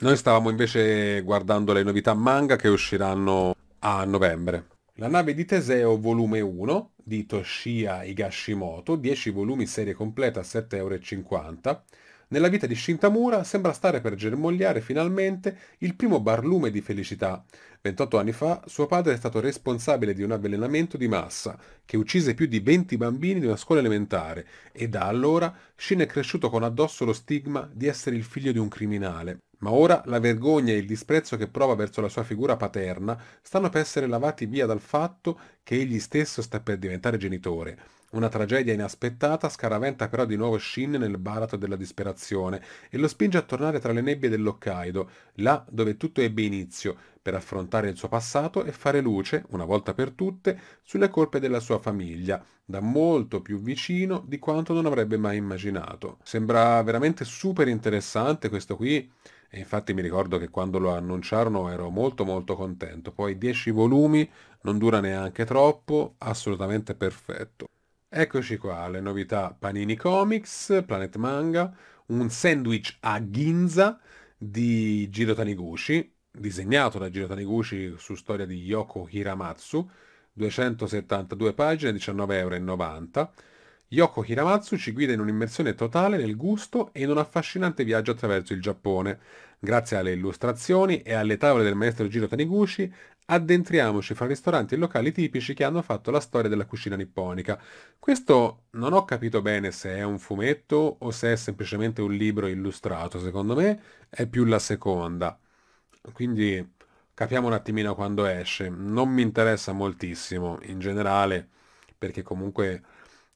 Noi stavamo invece guardando le novità manga che usciranno a novembre. La nave di Teseo volume 1 di Toshiya Higashimoto, 10 volumi serie completa a 7,50 euro. Nella vita di Shintamura sembra stare per germogliare finalmente il primo barlume di felicità. 28 anni fa suo padre è stato responsabile di un avvelenamento di massa che uccise più di 20 bambini di una scuola elementare e da allora Shin è cresciuto con addosso lo stigma di essere il figlio di un criminale. Ma ora la vergogna e il disprezzo che prova verso la sua figura paterna stanno per essere lavati via dal fatto che egli stesso sta per diventare genitore. Una tragedia inaspettata scaraventa però di nuovo Shin nel barato della disperazione e lo spinge a tornare tra le nebbie dell'Hokkaido, là dove tutto ebbe inizio, per affrontare il suo passato e fare luce, una volta per tutte, sulle colpe della sua famiglia, da molto più vicino di quanto non avrebbe mai immaginato. Sembra veramente super interessante questo qui e infatti mi ricordo che quando lo annunciarono ero molto molto contento. Poi 10 volumi, non dura neanche troppo, assolutamente perfetto. Eccoci qua, le novità Panini Comics, Planet Manga, un sandwich a ginza di Giro Taniguchi, disegnato da Giro Taniguchi su storia di Yoko Hiramatsu, 272 pagine, 19,90 euro. Yoko Hiramatsu ci guida in un'immersione totale nel gusto e in un affascinante viaggio attraverso il Giappone. Grazie alle illustrazioni e alle tavole del maestro Giro Taniguchi, addentriamoci fra ristoranti e locali tipici che hanno fatto la storia della cucina nipponica. Questo non ho capito bene se è un fumetto o se è semplicemente un libro illustrato, secondo me è più la seconda. Quindi capiamo un attimino quando esce. Non mi interessa moltissimo in generale, perché comunque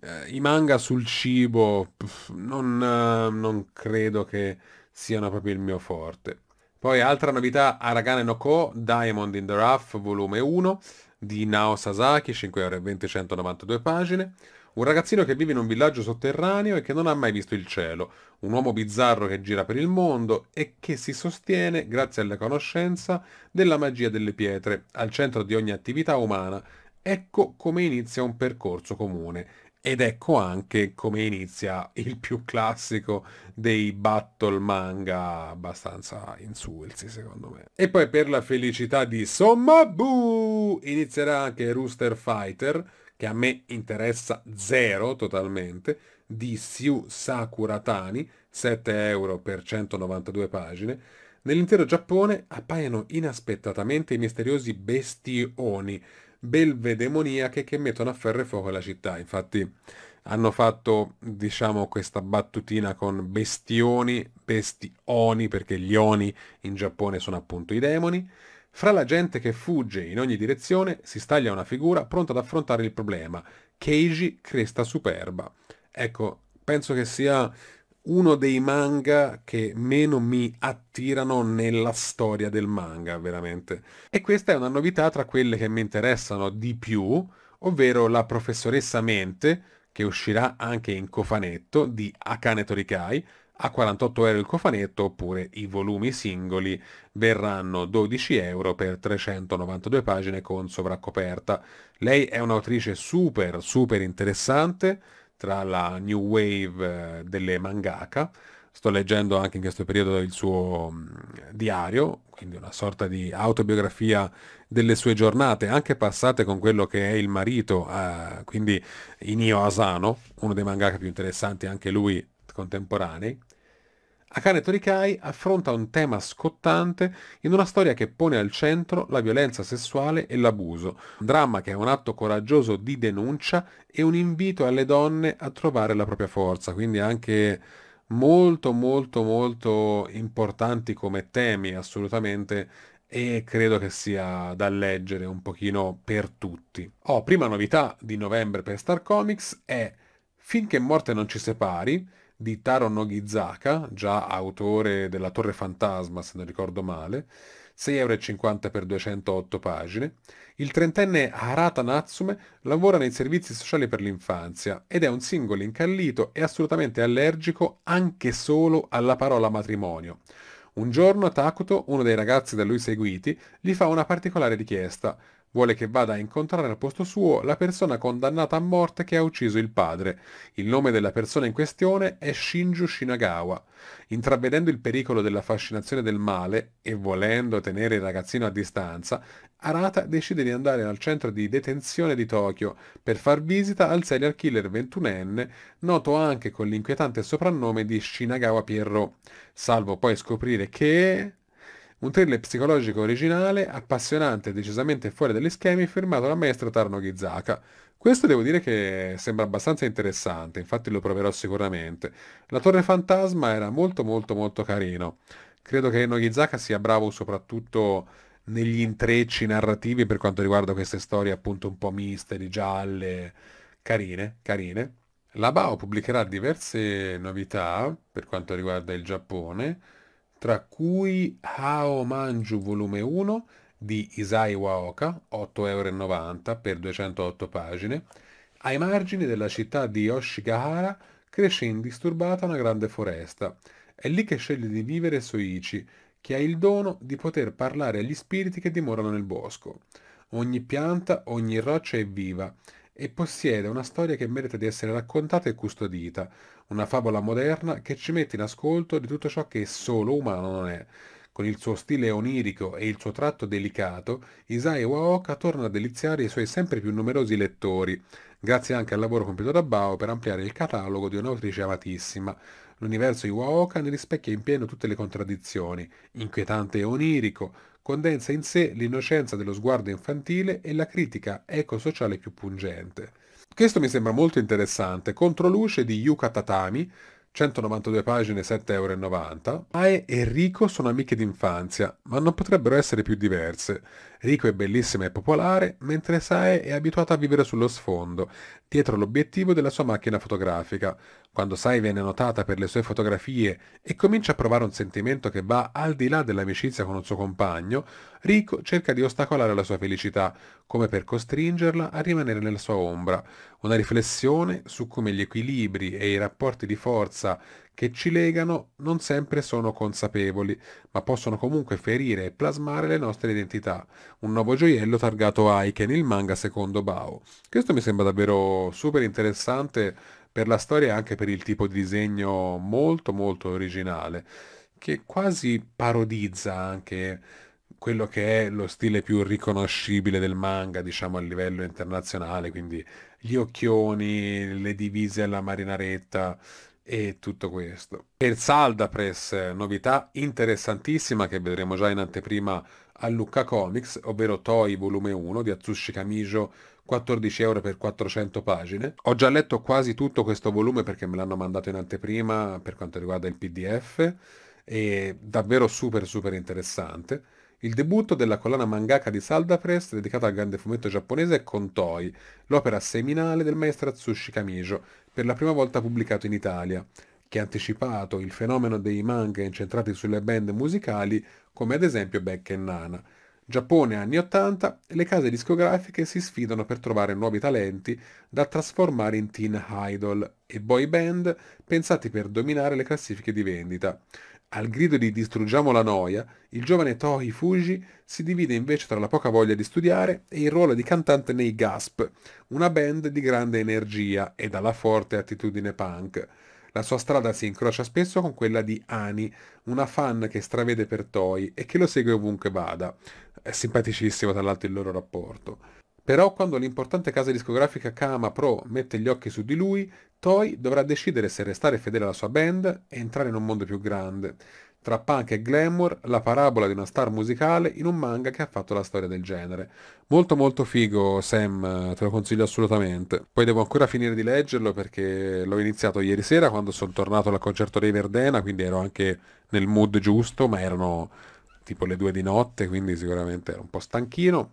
eh, i manga sul cibo pff, non, eh, non, credo che siano proprio il mio forte. Poi altra novità, Aragane no Ko, Diamond in the Rough, volume 1, di Nao Sasaki, 5 5,20€, 192 pagine. Un ragazzino che vive in un villaggio sotterraneo e che non ha mai visto il cielo, un uomo bizzarro che gira per il mondo e che si sostiene grazie alla conoscenza della magia delle pietre, al centro di ogni attività umana. Ecco come inizia un percorso comune ed ecco anche come inizia il più classico dei battle manga abbastanza insulsi secondo me. E poi per la felicità di Sommabu inizierà anche Rooster Fighter che a me interessa zero totalmente, di Siu Sakuratani, 7 euro per 192 pagine, nell'intero Giappone appaiono inaspettatamente i misteriosi bestioni, belve demoniache che mettono a ferro e fuoco la città. Infatti hanno fatto, diciamo, questa battutina con bestioni, bestioni, perché gli oni in Giappone sono appunto i demoni, fra la gente che fugge in ogni direzione si staglia una figura pronta ad affrontare il problema, Keiji Cresta Superba. Ecco, penso che sia uno dei manga che meno mi attirano nella storia del manga, veramente. E questa è una novità tra quelle che mi interessano di più, ovvero la professoressa Mente, che uscirà anche in cofanetto, di Akane Torikai, a 48 euro il cofanetto oppure i volumi singoli verranno 12 euro per 392 pagine con sovraccoperta. Lei è un'autrice super super interessante tra la new wave eh, delle mangaka. Sto leggendo anche in questo periodo il suo mm, diario, quindi una sorta di autobiografia delle sue giornate, anche passate con quello che è il marito, eh, quindi Inio Asano, uno dei mangaka più interessanti anche lui contemporanei, Akane Torikai affronta un tema scottante in una storia che pone al centro la violenza sessuale e l'abuso, un dramma che è un atto coraggioso di denuncia e un invito alle donne a trovare la propria forza, quindi anche molto molto molto importanti come temi assolutamente e credo che sia da leggere un pochino per tutti. Oh, prima novità di novembre per Star Comics è Finché morte non ci separi, di Taro Nogizaka, già autore della Torre Fantasma se non ricordo male, 6,50 euro per 208 pagine, il trentenne Harata Natsume lavora nei servizi sociali per l'infanzia ed è un singolo incallito e assolutamente allergico anche solo alla parola matrimonio. Un giorno Takuto, uno dei ragazzi da lui seguiti, gli fa una particolare richiesta, Vuole che vada a incontrare al posto suo la persona condannata a morte che ha ucciso il padre. Il nome della persona in questione è Shinju Shinagawa. Intravedendo il pericolo della fascinazione del male e volendo tenere il ragazzino a distanza, Arata decide di andare al centro di detenzione di Tokyo per far visita al serial killer 21enne, noto anche con l'inquietante soprannome di Shinagawa Pierrot, salvo poi scoprire che un thriller psicologico originale, appassionante e decisamente fuori dagli schemi, firmato dal maestro Tarno Ghizaka. Questo devo dire che sembra abbastanza interessante, infatti lo proverò sicuramente. La Torre Fantasma era molto molto molto carino. Credo che Nogizaka sia bravo soprattutto negli intrecci narrativi per quanto riguarda queste storie appunto un po' misteri, gialle, carine, carine. La BAO pubblicherà diverse novità per quanto riguarda il Giappone tra cui Hao Manju volume 1 di Isai Waoka, 8,90 euro per 208 pagine, ai margini della città di Yoshigahara cresce indisturbata una grande foresta. È lì che sceglie di vivere Soichi, che ha il dono di poter parlare agli spiriti che dimorano nel bosco. Ogni pianta, ogni roccia è viva e possiede una storia che merita di essere raccontata e custodita, una favola moderna che ci mette in ascolto di tutto ciò che solo umano non è, con il suo stile onirico e il suo tratto delicato, Isai Waoka torna a deliziare i suoi sempre più numerosi lettori, grazie anche al lavoro compiuto da Bao per ampliare il catalogo di un'autrice amatissima. L'universo di Waoka ne rispecchia in pieno tutte le contraddizioni, inquietante e onirico, condensa in sé l'innocenza dello sguardo infantile e la critica ecosociale più pungente. Questo mi sembra molto interessante, controluce di Yuka Tatami, 192 pagine, 7,90 euro. Ae e Rico sono amiche d'infanzia, ma non potrebbero essere più diverse Rico è bellissima e popolare, mentre Sae è abituata a vivere sullo sfondo, dietro l'obiettivo della sua macchina fotografica. Quando Sae viene notata per le sue fotografie e comincia a provare un sentimento che va al di là dell'amicizia con un suo compagno, Rico cerca di ostacolare la sua felicità, come per costringerla a rimanere nella sua ombra. Una riflessione su come gli equilibri e i rapporti di forza che ci legano non sempre sono consapevoli, ma possono comunque ferire e plasmare le nostre identità. Un nuovo gioiello targato Aiken, il manga secondo Bao. Questo mi sembra davvero super interessante per la storia e anche per il tipo di disegno molto molto originale, che quasi parodizza anche quello che è lo stile più riconoscibile del manga, diciamo a livello internazionale, quindi gli occhioni, le divise alla marinaretta, e tutto questo. Per Saldapress, novità interessantissima che vedremo già in anteprima a Lucca Comics, ovvero Toy volume 1 di Atsushi Kamijo, 14 euro per 400 pagine. Ho già letto quasi tutto questo volume perché me l'hanno mandato in anteprima per quanto riguarda il PDF, è davvero super super interessante. Il debutto della collana mangaka di Salda Press dedicata al grande fumetto giapponese è Kontoi, l'opera seminale del maestro Atsushi Kamijo, per la prima volta pubblicato in Italia, che ha anticipato il fenomeno dei manga incentrati sulle band musicali come ad esempio Beck e Nana. Giappone anni 80, le case discografiche si sfidano per trovare nuovi talenti da trasformare in teen idol e boy band pensati per dominare le classifiche di vendita. Al grido di distruggiamo la noia, il giovane Tohi Fuji si divide invece tra la poca voglia di studiare e il ruolo di cantante nei Gasp, una band di grande energia e dalla forte attitudine punk. La sua strada si incrocia spesso con quella di Ani, una fan che stravede per Toy e che lo segue ovunque vada. È simpaticissimo tra l'altro il loro rapporto. Però quando l'importante casa discografica Kama Pro mette gli occhi su di lui, Toy dovrà decidere se restare fedele alla sua band e entrare in un mondo più grande. Tra punk e glamour, la parabola di una star musicale in un manga che ha fatto la storia del genere. Molto molto figo, Sam, te lo consiglio assolutamente. Poi devo ancora finire di leggerlo perché l'ho iniziato ieri sera quando sono tornato dal concerto dei Verdena, quindi ero anche nel mood giusto, ma erano tipo le due di notte, quindi sicuramente ero un po' stanchino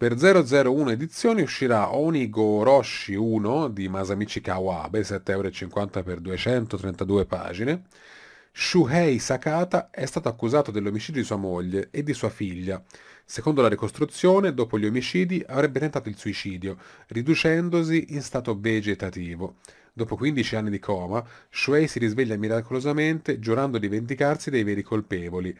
per 001 edizioni uscirà Onigo Oroshi 1 di Masamichi Kawabe, 7,50€ per 232 pagine. Shuhei Sakata è stato accusato dell'omicidio di sua moglie e di sua figlia. Secondo la ricostruzione, dopo gli omicidi avrebbe tentato il suicidio, riducendosi in stato vegetativo. Dopo 15 anni di coma, Shuhei si risveglia miracolosamente giurando di vendicarsi dei veri colpevoli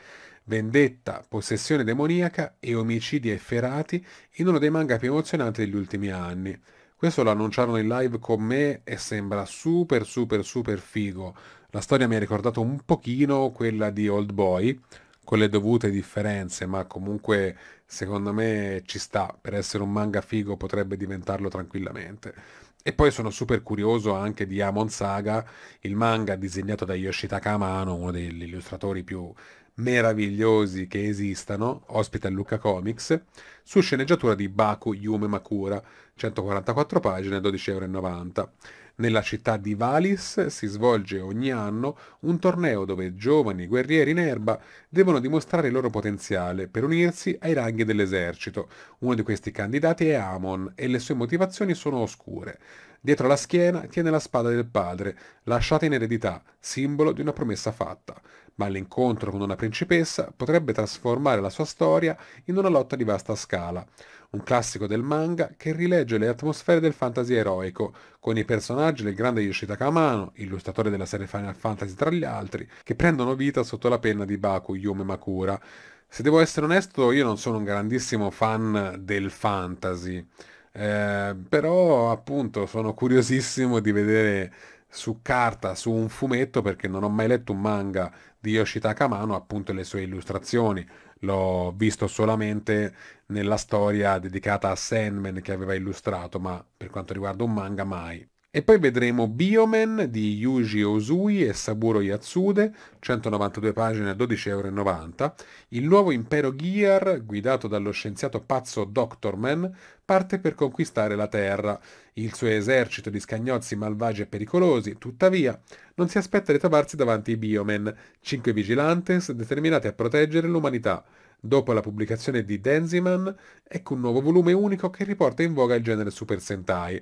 vendetta, possessione demoniaca e omicidi efferati in uno dei manga più emozionanti degli ultimi anni. Questo lo annunciarono in live con me e sembra super super super figo. La storia mi ha ricordato un pochino quella di Old Boy, con le dovute differenze, ma comunque secondo me ci sta, per essere un manga figo potrebbe diventarlo tranquillamente. E poi sono super curioso anche di Amon Saga, il manga disegnato da Yoshitaka Amano, uno degli illustratori più meravigliosi che esistano, ospita il Luca Comics, su sceneggiatura di Baku Yume Makura, 144 pagine, 12,90 euro. Nella città di Valis si svolge ogni anno un torneo dove giovani guerrieri in erba devono dimostrare il loro potenziale per unirsi ai ranghi dell'esercito. Uno di questi candidati è Amon e le sue motivazioni sono oscure. Dietro la schiena tiene la spada del padre, lasciata in eredità, simbolo di una promessa fatta ma l'incontro con una principessa potrebbe trasformare la sua storia in una lotta di vasta scala, un classico del manga che rilegge le atmosfere del fantasy eroico, con i personaggi del grande Yoshitaka Amano, illustratore della serie Final Fantasy tra gli altri, che prendono vita sotto la penna di Baku Yume Makura. Se devo essere onesto, io non sono un grandissimo fan del fantasy, eh, però appunto sono curiosissimo di vedere su carta, su un fumetto, perché non ho mai letto un manga di Yoshitaka Amano, appunto le sue illustrazioni. L'ho visto solamente nella storia dedicata a Sandman che aveva illustrato, ma per quanto riguarda un manga mai. E poi vedremo Bioman di Yuji Osui e Saburo Yatsude, 192 pagine, a 12,90 euro, Il nuovo impero Gear, guidato dallo scienziato pazzo Doctor Man, parte per conquistare la Terra. Il suo esercito di scagnozzi malvagi e pericolosi, tuttavia, non si aspetta di trovarsi davanti ai Bioman, 5 vigilantes determinati a proteggere l'umanità. Dopo la pubblicazione di Denziman, ecco un nuovo volume unico che riporta in voga il genere Super Sentai.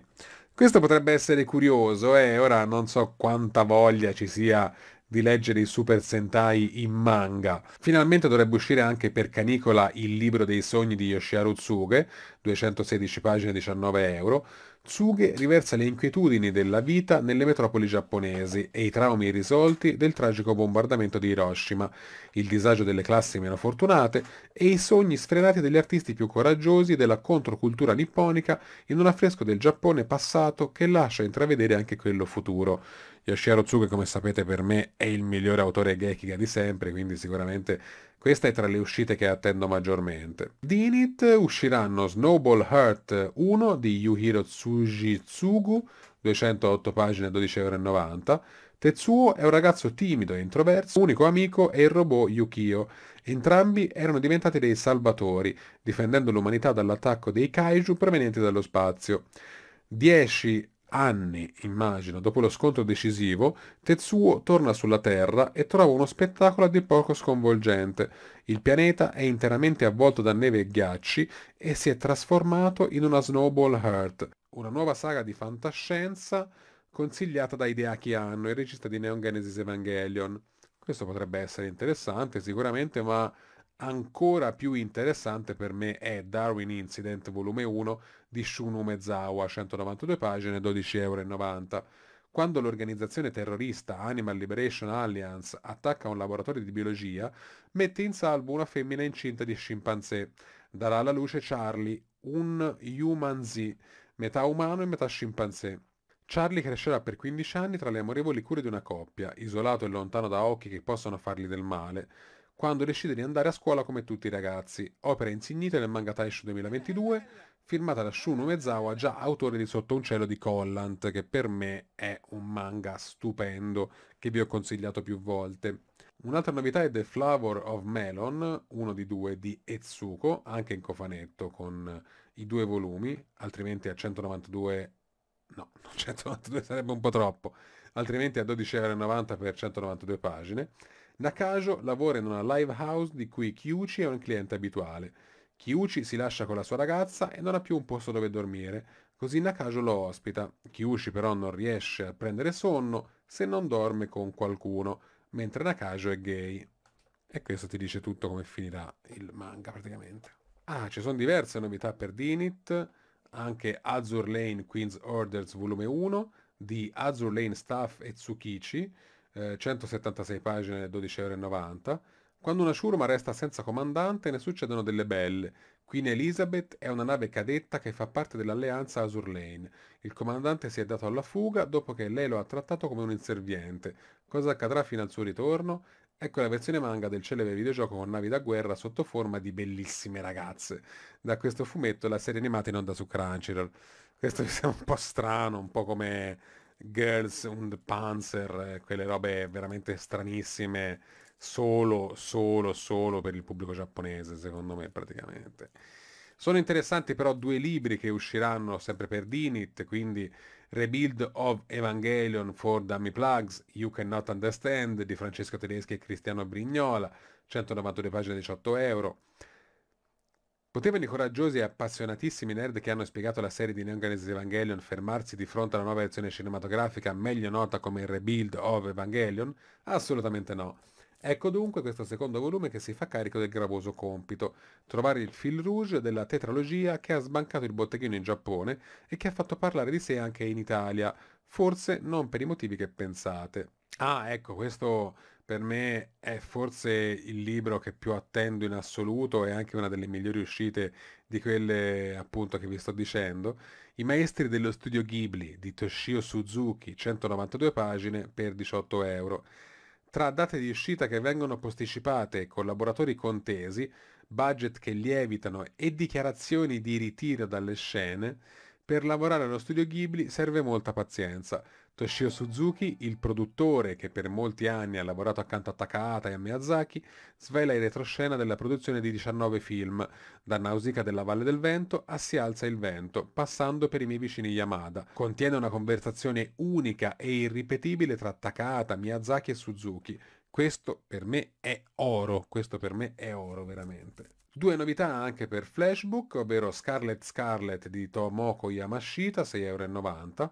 Questo potrebbe essere curioso e eh? ora non so quanta voglia ci sia di leggere i Super Sentai in manga. Finalmente dovrebbe uscire anche per Canicola il libro dei sogni di Yoshiharu Tsuge, 216 pagine, 19 euro, Tsuge riversa le inquietudini della vita nelle metropoli giapponesi e i traumi irrisolti del tragico bombardamento di Hiroshima, il disagio delle classi meno fortunate e i sogni sfrenati degli artisti più coraggiosi della controcultura nipponica in un affresco del Giappone passato che lascia intravedere anche quello futuro, Yoshiro Tsuga, come sapete, per me è il migliore autore Gekiga di sempre, quindi sicuramente questa è tra le uscite che attendo maggiormente. Di Init usciranno Snowball Heart 1 di Yuhiro Tsujitsugu, 208 pagine, 12,90€. Tetsuo è un ragazzo timido e introverso, unico amico e il robot Yukio. Entrambi erano diventati dei salvatori, difendendo l'umanità dall'attacco dei kaiju provenienti dallo spazio. 10 Anni, immagino, dopo lo scontro decisivo, Tetsuo torna sulla Terra e trova uno spettacolo a dir poco sconvolgente. Il pianeta è interamente avvolto da neve e ghiacci e si è trasformato in una Snowball Earth, una nuova saga di fantascienza consigliata da Hideaki Anno, il regista di Neon Genesis Evangelion. Questo potrebbe essere interessante sicuramente, ma Ancora più interessante per me è Darwin Incident volume 1 di Shun Mezawa, 192 pagine, 12,90 euro. Quando l'organizzazione terrorista Animal Liberation Alliance attacca un laboratorio di biologia, mette in salvo una femmina incinta di scimpanzé. Darà alla luce Charlie, un human Z, metà umano e metà scimpanzé. Charlie crescerà per 15 anni tra le amorevoli cure di una coppia, isolato e lontano da occhi che possono fargli del male quando decide di andare a scuola come tutti i ragazzi, opera insignita del manga Taishu 2022, firmata da Shun Umezawa, già autore di Sotto un cielo di Collant, che per me è un manga stupendo, che vi ho consigliato più volte. Un'altra novità è The Flower of Melon, uno di due di Etsuko, anche in cofanetto, con i due volumi, altrimenti a 192 no, 192 sarebbe un po' troppo, altrimenti a 12,90 per 192 pagine. Nakajo lavora in una live house di cui Kyuchi è un cliente abituale. Kyuchi si lascia con la sua ragazza e non ha più un posto dove dormire, così Nakajo lo ospita. Kyuchi però non riesce a prendere sonno se non dorme con qualcuno, mentre Nakajo è gay. E questo ti dice tutto come finirà il manga praticamente. Ah, ci sono diverse novità per Dinit, anche Azur Lane Queen's Orders volume 1 di Azur Lane Staff e Tsukichi, 176 eh, pagine, 12,90 euro. Quando una ciurma resta senza comandante ne succedono delle belle. Queen Elizabeth è una nave cadetta che fa parte dell'alleanza Azur Lane. Il comandante si è dato alla fuga dopo che lei lo ha trattato come un inserviente. Cosa accadrà fino al suo ritorno? Ecco la versione manga del celebre videogioco con navi da guerra sotto forma di bellissime ragazze. Da questo fumetto la serie animata in onda su Crunchyroll. Questo mi sembra un po' strano, un po' come Girls und Panzer, quelle robe veramente stranissime, solo, solo, solo per il pubblico giapponese, secondo me praticamente. Sono interessanti però due libri che usciranno sempre per Dinit, quindi Rebuild of Evangelion for Dummy Plugs, You Cannot Understand di Francesco Tedeschi e Cristiano Brignola, 192 pagine 18 euro. Potevano i coraggiosi e appassionatissimi nerd che hanno spiegato la serie di Neon Genesis Evangelion fermarsi di fronte alla nuova versione cinematografica, meglio nota come il Rebuild of Evangelion? Assolutamente no. Ecco dunque questo secondo volume che si fa carico del gravoso compito, trovare il fil rouge della tetralogia che ha sbancato il botteghino in Giappone e che ha fatto parlare di sé anche in Italia, forse non per i motivi che pensate. Ah, ecco, questo per me è forse il libro che più attendo in assoluto e anche una delle migliori uscite di quelle appunto che vi sto dicendo. I maestri dello studio Ghibli di Toshio Suzuki, 192 pagine per 18 euro. Tra date di uscita che vengono posticipate, collaboratori contesi, budget che lievitano e dichiarazioni di ritiro dalle scene, per lavorare allo studio Ghibli serve molta pazienza. Toshio Suzuki, il produttore che per molti anni ha lavorato accanto a Takahata e a Miyazaki, svela i retroscena della produzione di 19 film, da Nausicaa della Valle del Vento a Si alza il vento, passando per i miei vicini Yamada. Contiene una conversazione unica e irripetibile tra Takahata, Miyazaki e Suzuki. Questo per me è oro, questo per me è oro veramente. Due novità anche per Flashbook, ovvero Scarlet Scarlet di Tomoko Yamashita, 6,90€,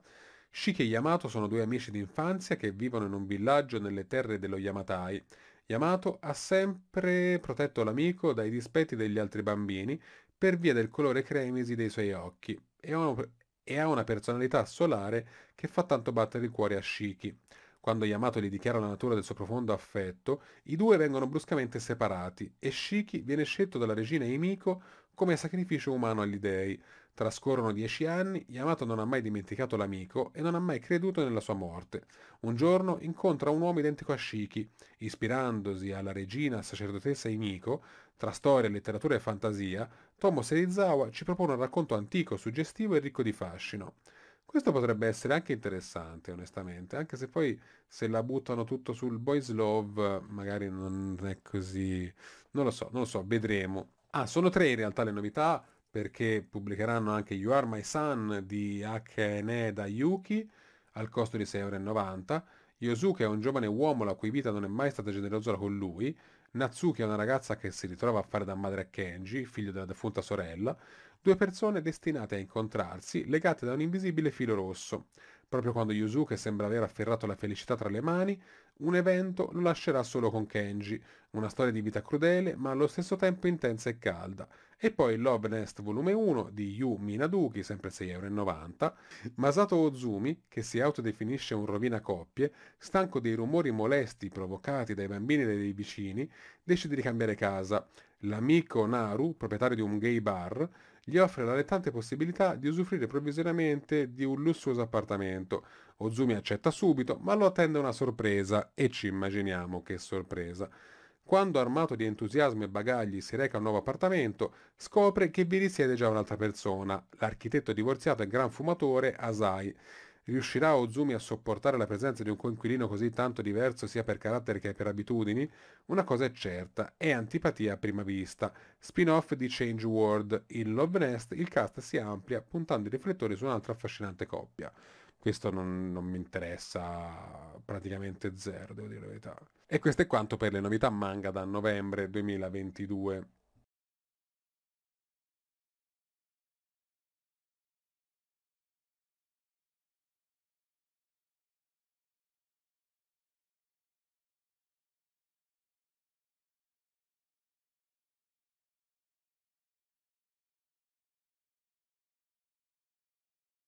Shiki e Yamato sono due amici d'infanzia che vivono in un villaggio nelle terre dello Yamatai. Yamato ha sempre protetto l'amico dai dispetti degli altri bambini per via del colore cremisi dei suoi occhi e ha una personalità solare che fa tanto battere il cuore a Shiki. Quando Yamato gli dichiara la natura del suo profondo affetto, i due vengono bruscamente separati e Shiki viene scelto dalla regina Imiko come sacrificio umano agli dei, Trascorrono dieci anni, Yamato non ha mai dimenticato l'amico e non ha mai creduto nella sua morte. Un giorno incontra un uomo identico a Shiki. Ispirandosi alla regina sacerdotessa Imiko, tra storia, letteratura e fantasia, Tomo Serizawa ci propone un racconto antico, suggestivo e ricco di fascino. Questo potrebbe essere anche interessante, onestamente, anche se poi se la buttano tutto sul boys love, magari non è così... Non lo so, non lo so, vedremo. Ah, sono tre in realtà le novità perché pubblicheranno anche You Are My Son di Akeneda Yuki al costo di 6,90 euro. Yosuke è un giovane uomo la cui vita non è mai stata generosa con lui, Natsuki è una ragazza che si ritrova a fare da madre a Kenji, figlio della defunta sorella, due persone destinate a incontrarsi, legate da un invisibile filo rosso. Proprio quando Yusuke sembra aver afferrato la felicità tra le mani, un evento lo lascerà solo con Kenji, una storia di vita crudele ma allo stesso tempo intensa e calda, e poi Love Nest Volume 1 di Yu Minaduki, sempre 6,90€, Masato Ozumi, che si autodefinisce un rovina coppie, stanco dei rumori molesti provocati dai bambini e dai vicini, decide di cambiare casa. L'amico Naru, proprietario di un gay bar, gli offre l'allettante possibilità di usufruire provvisoriamente di un lussuoso appartamento. Ozumi accetta subito, ma lo attende una sorpresa, e ci immaginiamo che sorpresa. Quando armato di entusiasmo e bagagli si reca a un nuovo appartamento, scopre che vi risiede già un'altra persona, l'architetto divorziato e gran fumatore Asai. Riuscirà Ozumi a sopportare la presenza di un coinquilino così tanto diverso sia per carattere che per abitudini? Una cosa è certa, è antipatia a prima vista. Spin-off di Change World, in Love Nest il cast si amplia puntando i riflettori su un'altra affascinante coppia. Questo non, non mi interessa praticamente zero, devo dire la verità. E questo è quanto per le novità manga da novembre 2022.